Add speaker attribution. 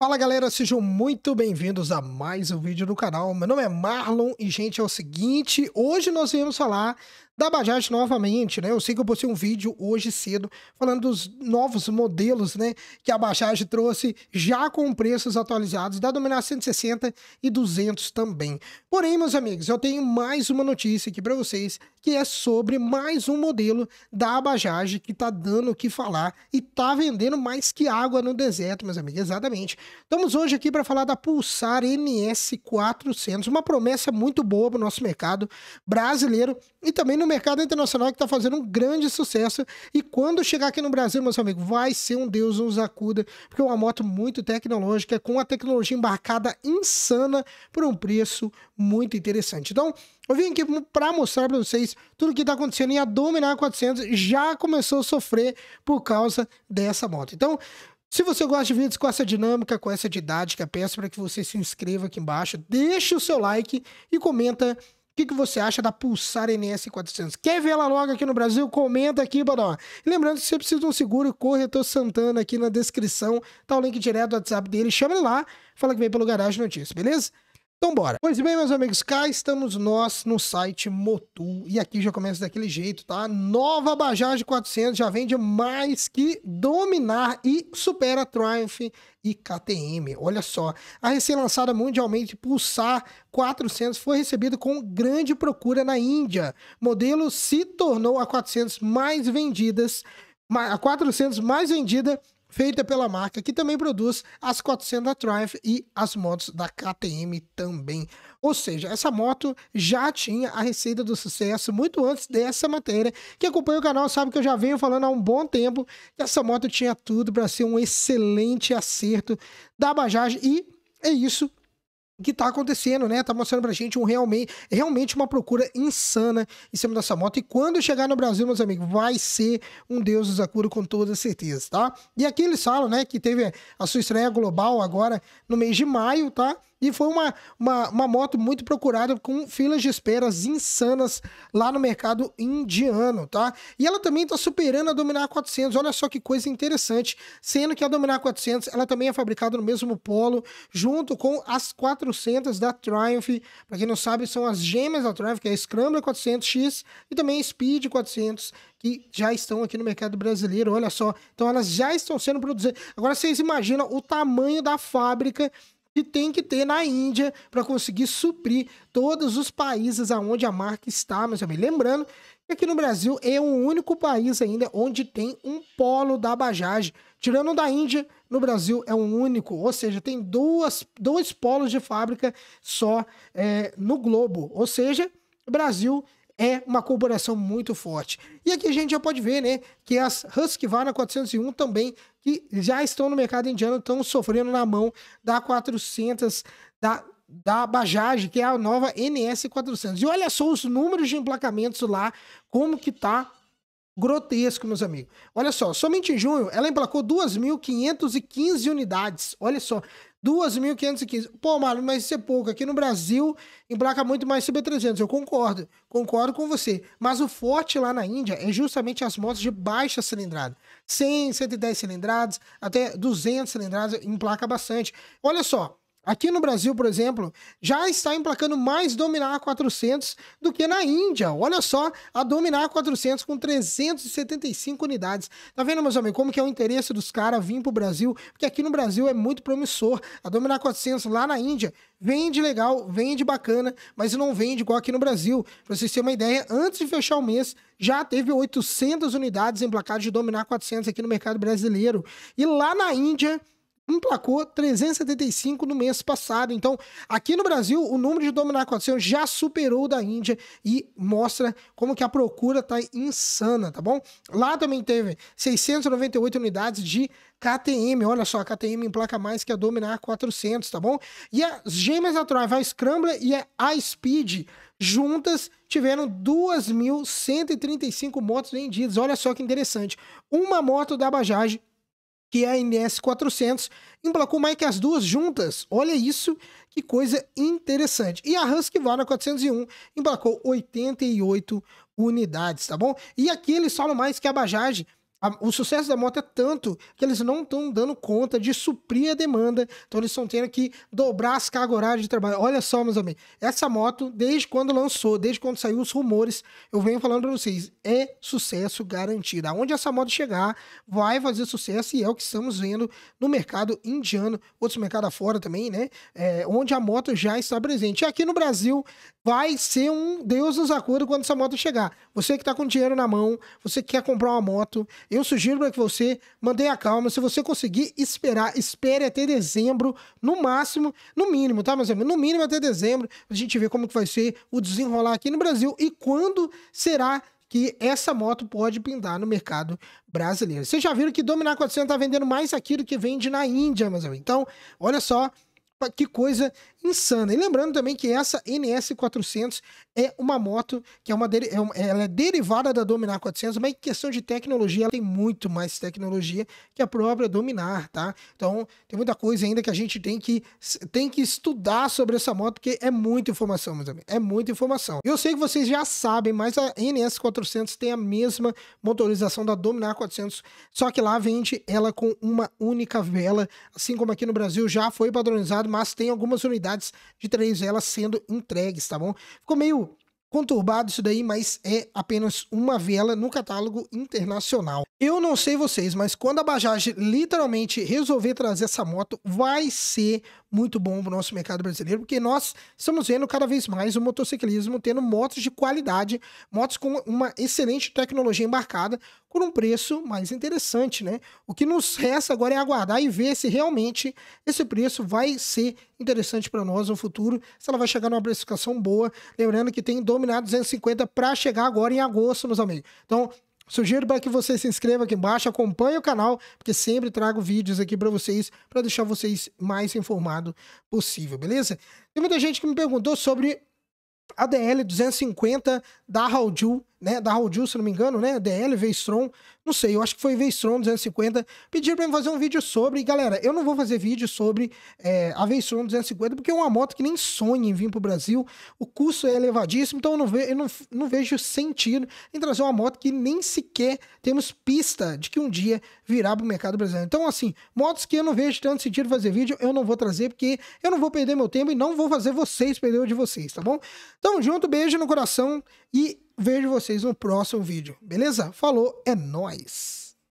Speaker 1: Fala galera, sejam muito bem-vindos a mais um vídeo do canal. Meu nome é Marlon e, gente, é o seguinte: hoje nós viemos falar da Bajaj novamente, né? Eu sei que eu postei um vídeo hoje cedo falando dos novos modelos, né? Que a Bajaj trouxe já com preços atualizados da Dominar 160 e 200 também. Porém, meus amigos, eu tenho mais uma notícia aqui para vocês que é sobre mais um modelo da Bajaj que tá dando o que falar e tá vendendo mais que água no deserto, meus amigos. Exatamente. Estamos hoje aqui para falar da Pulsar NS 400, uma promessa muito boa para o nosso mercado brasileiro e também no mercado internacional que está fazendo um grande sucesso. E quando chegar aqui no Brasil, meus amigos, vai ser um Deus nos acuda, porque é uma moto muito tecnológica, com a tecnologia embarcada insana por um preço muito interessante. Então, eu vim aqui para mostrar para vocês tudo o que está acontecendo e a Dominar 400 já começou a sofrer por causa dessa moto. Então, se você gosta de vídeos com essa dinâmica, com essa didática, peço para que você se inscreva aqui embaixo, deixe o seu like e comenta que, que você acha da Pulsar NS400? Quer vê-la logo aqui no Brasil? Comenta aqui, Badó. Lembrando que você precisa de um seguro, corretor Santana aqui na descrição. Tá o link direto do WhatsApp dele. Chama ele lá, fala que veio pelo Garage Notícias, beleza? Então bora. Pois bem, meus amigos, cá estamos nós no site Motul. E aqui já começa daquele jeito, tá? Nova Bajaj 400 já vende mais que dominar e supera Triumph e KTM. Olha só, a recém-lançada mundialmente Pulsar 400 foi recebida com grande procura na Índia. modelo se tornou a 400 mais vendidas, a 400 mais vendida feita pela marca que também produz as 400 da Triumph e as motos da KTM também. Ou seja, essa moto já tinha a receita do sucesso muito antes dessa matéria. Quem acompanha o canal sabe que eu já venho falando há um bom tempo que essa moto tinha tudo para ser um excelente acerto da Bajaj e é isso que tá acontecendo, né? Tá mostrando pra gente um realmente, realmente uma procura insana em cima dessa moto. E quando chegar no Brasil, meus amigos, vai ser um Deus dos acuros com toda certeza, tá? E aqui eles falam, né, que teve a sua estreia global agora no mês de maio, tá? E foi uma, uma, uma moto muito procurada, com filas de esperas insanas lá no mercado indiano, tá? E ela também está superando a Dominar 400, olha só que coisa interessante. Sendo que a Dominar 400, ela também é fabricada no mesmo polo, junto com as 400 da Triumph. Para quem não sabe, são as gêmeas da Triumph, que é a Scrambler 400X e também a Speed 400 que já estão aqui no mercado brasileiro, olha só. Então elas já estão sendo produzidas. Agora vocês imaginam o tamanho da fábrica que tem que ter na Índia para conseguir suprir todos os países aonde a marca está, mas também lembrando que aqui no Brasil é o único país ainda onde tem um polo da Bajaj, tirando da Índia, no Brasil é um único, ou seja, tem duas, dois polos de fábrica só é, no globo, ou seja, Brasil é uma corporação muito forte. E aqui a gente já pode ver, né, que as Husqvarna 401 também que já estão no mercado indiano, estão sofrendo na mão da 400 da da Bajaj, que é a nova NS400. E olha só os números de emplacamentos lá, como que tá grotesco, meus amigos. Olha só, somente em junho ela emplacou 2.515 unidades. Olha só, 2.515. Pô, Mário, mas isso é pouco. Aqui no Brasil emplaca muito mais CB300. Eu concordo, concordo com você. Mas o forte lá na Índia é justamente as motos de baixa cilindrada. 100, 110 cilindradas, até 200 cilindradas, emplaca bastante. Olha só, Aqui no Brasil, por exemplo, já está emplacando mais Dominar 400 do que na Índia. Olha só a Dominar 400 com 375 unidades. Tá vendo, meus amigos, como que é o interesse dos caras vir o Brasil? Porque aqui no Brasil é muito promissor. A Dominar 400 lá na Índia vende legal, vende bacana, mas não vende igual aqui no Brasil. Para vocês terem uma ideia, antes de fechar o mês, já teve 800 unidades emplacadas de Dominar 400 aqui no mercado brasileiro. E lá na Índia emplacou 375 no mês passado. Então, aqui no Brasil, o número de Dominar 400 já superou o da Índia e mostra como que a procura tá insana, tá bom? Lá também teve 698 unidades de KTM, olha só, a KTM emplaca mais que a Dominar 400, tá bom? E as gêmeas da a Scrambler e a Speed, juntas tiveram 2.135 motos vendidas. Olha só que interessante. Uma moto da Bajaj que é a NS400, emplacou mais que as duas juntas. Olha isso, que coisa interessante. E a Husqvarna 401 emplacou 88 unidades, tá bom? E aqui eles falam mais que a Bajaj o sucesso da moto é tanto que eles não estão dando conta de suprir a demanda, então eles estão tendo que dobrar as cargas horárias de trabalho. Olha só, meus amigos, essa moto, desde quando lançou, desde quando saiu os rumores, eu venho falando para vocês, é sucesso garantido. Aonde essa moto chegar, vai fazer sucesso e é o que estamos vendo no mercado indiano, outros mercados afora também, né? É, onde a moto já está presente. E aqui no Brasil, vai ser um Deus nos Acordos quando essa moto chegar. Você que está com dinheiro na mão, você quer comprar uma moto, eu sugiro para que você mantenha calma. Se você conseguir esperar, espere até dezembro, no máximo, no mínimo, tá, meus amigos? No mínimo até dezembro, a gente ver como que vai ser o desenrolar aqui no Brasil e quando será que essa moto pode pintar no mercado brasileiro. Vocês já viram que Dominar 400 está vendendo mais aqui do que vende na Índia, meus amigos. Então, olha só, que coisa insana. E lembrando também que essa NS400 é uma moto que é uma é ela é derivada da Dominar 400, mas em questão de tecnologia, ela tem muito mais tecnologia que a própria Dominar, tá? Então, tem muita coisa ainda que a gente tem que, tem que estudar sobre essa moto, porque é muita informação, meus amigos. É muita informação. Eu sei que vocês já sabem, mas a NS400 tem a mesma motorização da Dominar 400, só que lá vende ela com uma única vela, assim como aqui no Brasil já foi padronizado mas tem algumas unidades de três velas sendo entregues, tá bom? Ficou meio conturbado isso daí, mas é apenas uma vela no catálogo internacional. Eu não sei vocês, mas quando a Bajaj literalmente resolver trazer essa moto, vai ser muito bom para o nosso mercado brasileiro, porque nós estamos vendo cada vez mais o motociclismo tendo motos de qualidade, motos com uma excelente tecnologia embarcada, com um preço mais interessante, né? O que nos resta agora é aguardar e ver se realmente esse preço vai ser interessante para nós no futuro, se ela vai chegar numa precificação boa. Lembrando que tem do dominar 250 para chegar agora em agosto, meus amigos. Então, Sugiro para que você se inscreva aqui embaixo, acompanhe o canal, porque sempre trago vídeos aqui para vocês, para deixar vocês mais informado possível, beleza? Tem muita gente que me perguntou sobre a DL 250 da Raul né, da Raul se não me engano, né, DL, Veistron, não sei, eu acho que foi Veistron 250, pediram pra mim fazer um vídeo sobre, e, galera, eu não vou fazer vídeo sobre é, a Veistron 250, porque é uma moto que nem sonha em vir pro Brasil, o custo é elevadíssimo, então eu não, ve eu não, não vejo sentido em trazer uma moto que nem sequer temos pista de que um dia virá pro mercado brasileiro. Então, assim, motos que eu não vejo tanto sentido fazer vídeo, eu não vou trazer, porque eu não vou perder meu tempo e não vou fazer vocês perder o de vocês, tá bom? Tamo junto, beijo no coração e Vejo vocês no próximo vídeo, beleza? Falou, é nóis!